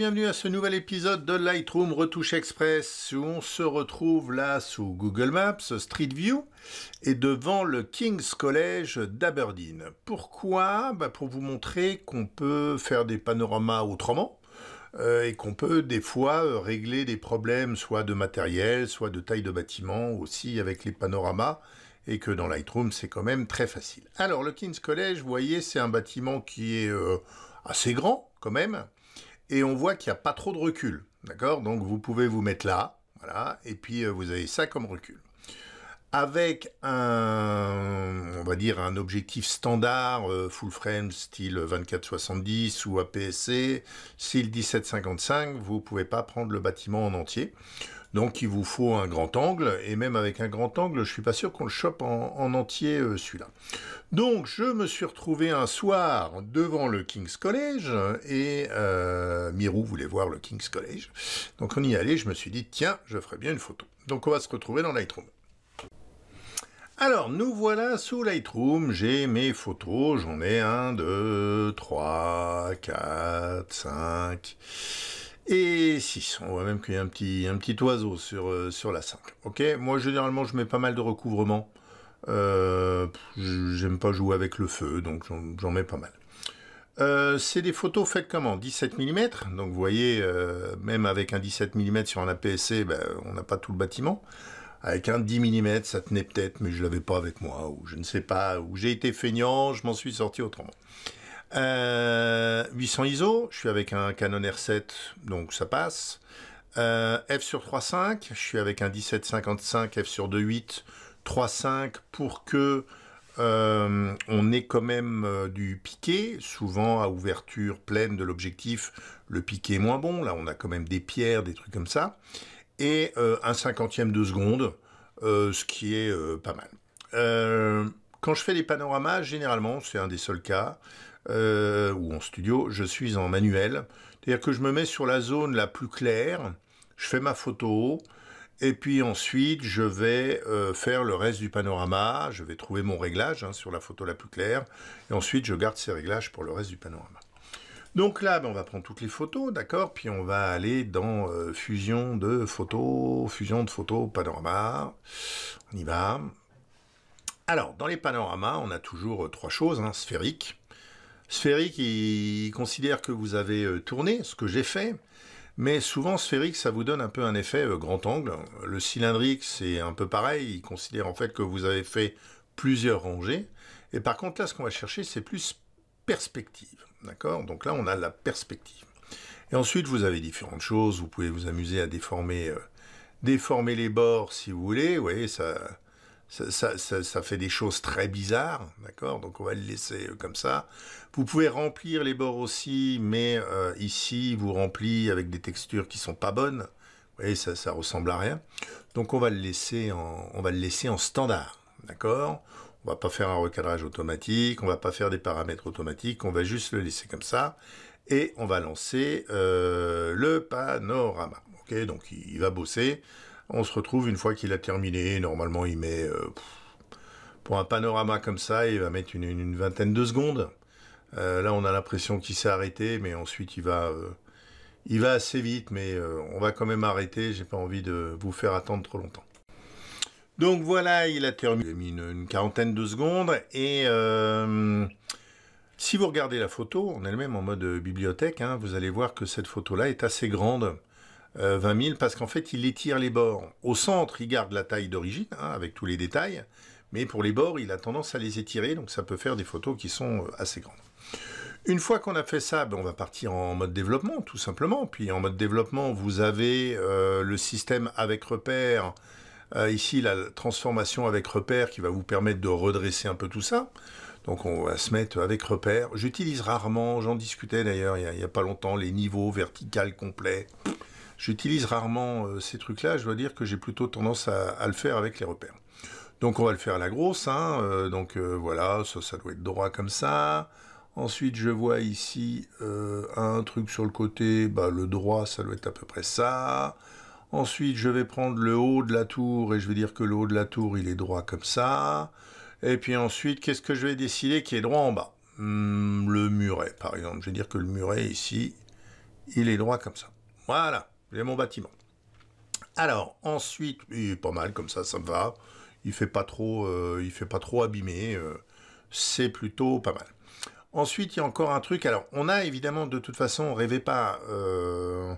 bienvenue à ce nouvel épisode de Lightroom Retouche Express où on se retrouve là sous Google Maps, Street View et devant le King's College d'Aberdeen. Pourquoi bah, Pour vous montrer qu'on peut faire des panoramas autrement euh, et qu'on peut des fois euh, régler des problèmes soit de matériel, soit de taille de bâtiment aussi avec les panoramas et que dans Lightroom c'est quand même très facile. Alors le King's College, vous voyez, c'est un bâtiment qui est euh, assez grand quand même, et on voit qu'il n'y a pas trop de recul. D'accord Donc vous pouvez vous mettre là, voilà, et puis euh, vous avez ça comme recul avec un, on va dire, un objectif standard euh, full frame style 24-70 ou APS-C, style 1755, vous ne pouvez pas prendre le bâtiment en entier. Donc il vous faut un grand angle, et même avec un grand angle, je ne suis pas sûr qu'on le chope en, entier euh, celui-là. Donc je me suis retrouvé un soir devant le King's College, et euh, Mirou voulait voir le King's College. Donc on y allait, je me suis dit, tiens, je ferai bien une photo. Donc on va se retrouver dans Lightroom. Alors, nous voilà sous Lightroom, j'ai mes photos, j'en ai un, 2, 3, 4, 5 et 6. On voit même qu'il y a un petit, un petit oiseau sur, euh, sur la 5. Ok, moi généralement je mets pas mal de recouvrement. Euh, j'aime pas jouer avec le feu, donc j'en mets pas mal. Euh, c'est des photos faites comment 17 mm, donc vous voyez, même avec un 17 mm sur un APS-C, ben, on n'a pas tout le bâtiment. Avec un 10 mm, ça tenait peut-être, mais je l'avais pas avec moi, ou je ne sais pas, ou j'ai été feignant, je m'en suis sorti autrement. 800 euh, ISO, je suis avec un Canon R7, donc ça passe. Euh, f sur 3.5, je suis avec un 1755 f sur 2.8 3.5 pour que euh, on ait quand même du piqué, souvent à ouverture pleine de l'objectif, le piqué est moins bon, là on a quand même des pierres, des trucs comme ça et euh, un cinquantième de seconde, euh, ce qui est euh, pas mal. quand je fais des panoramas, généralement, c'est un des seuls cas, ou en studio, je suis en manuel. C'est-à-dire que je me mets sur la zone la plus claire, je fais ma photo, et puis ensuite je vais faire le reste du panorama, je vais trouver mon réglage hein, sur la photo la plus claire, et ensuite je garde ces réglages pour le reste du panorama. Donc là, ben, on va prendre toutes les photos, d'accord Puis on va aller dans euh, fusion de photos, fusion de photos, panorama. On y va. Alors, dans les panoramas, on a toujours euh, trois choses, hein, sphérique. Sphérique, il considère que vous avez euh, tourné, ce que j'ai fait, mais souvent sphérique, ça vous donne un peu un effet grand angle. Le cylindrique, c'est un peu pareil, il considère en fait que vous avez fait plusieurs rangées. Et par contre, là, ce qu'on va chercher, c'est plus perspective. D'accord Donc là, on a la perspective. Et ensuite, vous avez différentes choses. Vous pouvez vous amuser à déformer, euh, déformer les bords si vous voulez. Vous voyez, ça, ça, ça, fait des choses très bizarres. D'accord Donc on va le laisser euh, comme ça. Vous pouvez remplir les bords aussi, mais euh, ici, vous remplit avec des textures qui sont pas bonnes. Vous voyez, ça, ça ressemble à rien. Donc on va le laisser en, on va le laisser en standard. D'accord on va pas faire un recadrage automatique, on va pas faire des paramètres automatiques, on va juste le laisser comme ça et on va lancer euh, le panorama. Ok, donc il, va bosser. On se retrouve une fois qu'il a terminé. Normalement, il met euh, pour un panorama comme ça, il va mettre une, vingtaine de secondes. Euh, là, on a l'impression qu'il s'est arrêté, mais ensuite il va, il va assez vite. Mais on va quand même arrêter. J'ai pas envie de vous faire attendre trop longtemps. Donc voilà, il a terminé, il a mis une, quarantaine de secondes. Et euh, si vous regardez la photo, on est le même en mode euh, bibliothèque, hein, vous allez voir que cette photo-là est assez grande. 20 euh, 000 parce qu'en fait il étire les bords. Au centre il garde la taille d'origine hein, avec tous les détails, mais pour les bords il a tendance à les étirer donc ça peut faire des photos qui sont assez grandes. Une fois qu'on a fait ça, ben, on va partir en mode développement, tout simplement. Puis en mode développement, vous avez le système avec repères euh, ici, la transformation avec repère qui va vous permettre de redresser un peu tout ça. Donc on va se mettre avec repère. J'utilise rarement, j'en discutais d'ailleurs il n'y a, pas longtemps, les niveaux verticales complets. J'utilise rarement euh, ces trucs-là, je dois dire que j'ai plutôt tendance à, le faire avec les repères. Donc on va le faire à la grosse, hein. euh, donc voilà, ça, ça, doit être droit comme ça. Ensuite je vois ici un truc sur le côté, bah, le droit ça doit être à peu près ça. Ensuite, je vais prendre le haut de la tour et je vais dire que le haut de la tour, il est droit comme ça. Et puis ensuite, qu'est-ce que je vais décider qui est droit en bas hmm, Le muret, par exemple. Je vais dire que le muret, ici, il est droit comme ça. Voilà, j'ai mon bâtiment. Alors, ensuite, il est pas mal comme ça, ça me va. Il fait euh, fait pas trop abîmé. Euh, c'est plutôt pas mal. Ensuite, il y a encore un truc. Alors, on a évidemment, de toute façon, rêvez pas... Euh,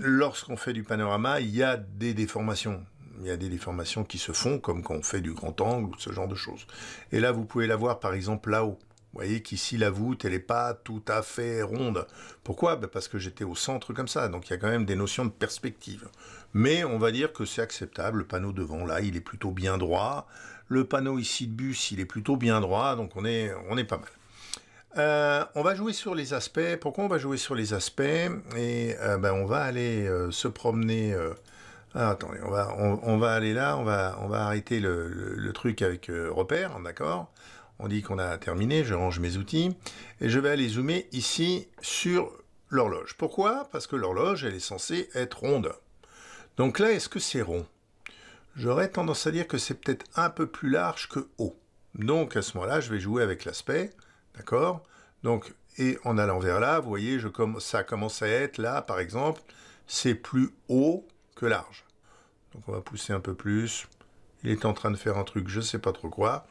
lorsqu'on fait du panorama, il y a des déformations. Il y a des déformations qui se font, comme quand on fait du grand angle ou ce genre de choses. Et là, vous pouvez la voir, par exemple, là-haut. Vous voyez qu'ici, la voûte, elle n'est pas tout à fait ronde. Pourquoi ben, Parce que j'étais au centre comme ça, donc il y a quand même des notions de perspective. Mais on va dire que c'est acceptable. Le panneau devant, là, il est plutôt bien droit. Le panneau ici de bus, il est plutôt bien droit, donc on est, on est pas mal. Euh, on va jouer sur les aspects. Pourquoi on va jouer sur les aspects Et euh, ben, on va aller euh, se promener. Ah, on va, on, va aller là. On va, on va arrêter le, le truc avec repère, d'accord On dit qu'on a terminé. Je range mes outils et je vais aller zoomer ici sur l'horloge. Pourquoi Parce que l'horloge, elle est censée être ronde. Donc là, est-ce que c'est rond J'aurais tendance à dire que c'est peut-être un peu plus large que haut. Donc à ce moment-là, je vais jouer avec l'aspect. D'accord Donc, et en allant vers là, vous voyez, ça commence à être là, par exemple, c'est plus haut que large. Donc on va pousser un peu plus. Il est en train de faire un truc, je ne sais pas trop quoi.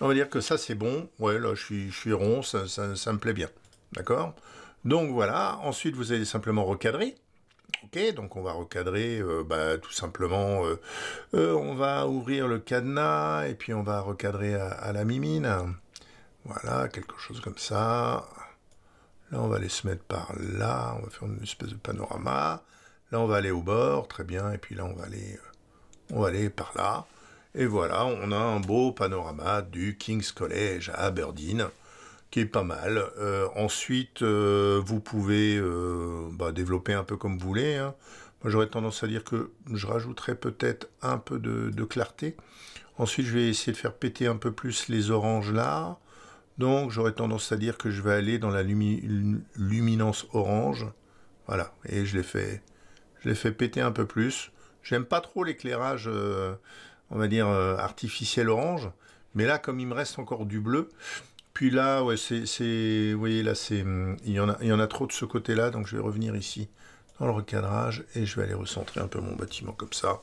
On va dire que ça c'est bon. Ouais, là je suis, rond, ça, me plaît bien. D'accord Donc voilà, ensuite vous allez simplement recadrer. Ok, donc on va recadrer euh, bah, tout simplement, euh, euh, on va ouvrir le cadenas et puis on va recadrer à la mimine. Voilà, quelque chose comme ça. Là, on va aller se mettre par là. On va faire une espèce de panorama. Là, on va aller au bord. Très bien. Et puis là, on va aller, euh, on va aller par là. Et voilà, on a un beau panorama du King's College à Aberdeen, qui est pas mal. Euh, ensuite, euh, vous pouvez bah, développer un peu comme vous voulez. Hein. Moi, j'aurais tendance à dire que je rajouterais peut-être un peu de, clarté. Ensuite, je vais essayer de faire péter un peu plus les oranges là. Donc j'aurais tendance à dire que je vais aller dans la luminance orange. Voilà, et je l'ai fait, je l'ai fait péter un peu plus. J'aime pas trop l'éclairage, euh, on va dire, euh, artificiel orange. Mais là, comme il me reste encore du bleu, puis là, ouais, c'est, vous voyez, là, c'est, hum, il y en a, il y en a trop de ce côté-là, donc je vais revenir ici dans le recadrage et je vais aller recentrer un peu mon bâtiment comme ça.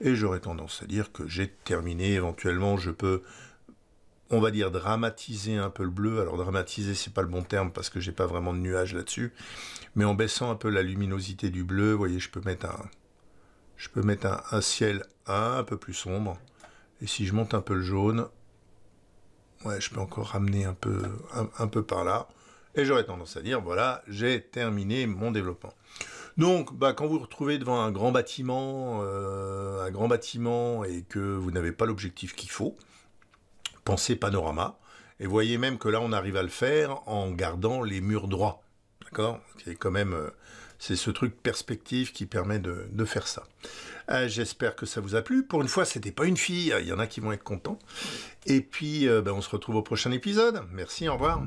Et j'aurais tendance à dire que j'ai terminé. Éventuellement, je peux on va dire, dramatiser un peu le bleu. Alors dramatiser, c'est pas le bon terme parce que j'ai pas vraiment de nuages là-dessus. Mais en baissant un peu la luminosité du bleu, vous voyez, je peux mettre un, je peux mettre un, ciel un peu plus sombre. Et si je monte un peu le jaune, ouais, je peux encore ramener un peu, un, peu par là. Et j'aurais tendance à dire, voilà, j'ai terminé mon développement. Donc, bah, quand vous vous retrouvez devant un grand bâtiment, euh, un grand bâtiment, et que vous n'avez pas l'objectif qu'il faut, pensez panorama, et voyez même que là, on arrive à le faire en gardant les murs droits. D'accord C'est quand même. Euh, c'est ce truc perspective qui permet de, faire ça. Euh, j'espère que ça vous a plu. Pour une fois, c'était pas une fille. Il y en a qui vont être contents. Et puis, euh, ben, on se retrouve au prochain épisode. Merci, au revoir.